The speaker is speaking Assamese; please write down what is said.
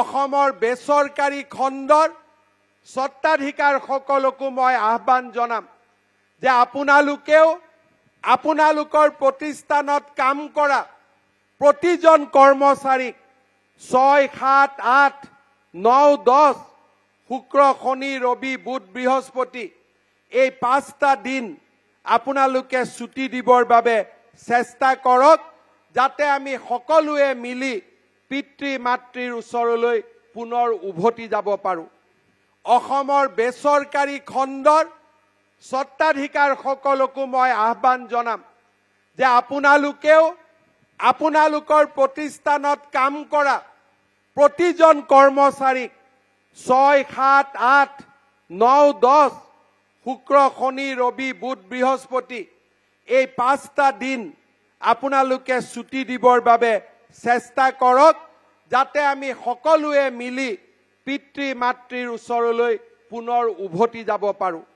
অসমৰ বেচৰকাৰী খণ্ডৰ স্বত্বাধিকাৰসকলকো মই আহ্বান জনাম যে আপোনালোকেও আপোনালোকৰ প্ৰতিষ্ঠানত কাম কৰা প্ৰতিজন কৰ্মচাৰীক ছয় সাত আঠ ন দহ শুক্ৰ শনি ৰবি বুধ বৃহস্পতি এই পাঁচটা দিন আপোনালোকে ছুটি দিবৰ বাবে চেষ্টা কৰক যাতে আমি সকলোৱে মিলি পিতৃ মাতৃৰ ওচৰলৈ পুনৰ উভতি যাব পাৰোঁ অসমৰ বেচৰকাৰী খণ্ডৰ স্বত্বাধিকাৰসকলকো মই আহ্বান জনাম যে আপোনালোকেও আপোনালোকৰ প্ৰতিষ্ঠানত কাম কৰা প্ৰতিজন কৰ্মচাৰীক ছয় সাত আঠ ন দহ শুক্ৰ শনি ৰবি বুধ বৃহস্পতি এই পাঁচটা দিন আপোনালোকে ছুটি দিবৰ বাবে চেষ্টা কৰক যাতে আমি সকলোৱে মিলি পিতৃ মাতৃৰ ওচৰলৈ পুনৰ উভতি যাব পাৰোঁ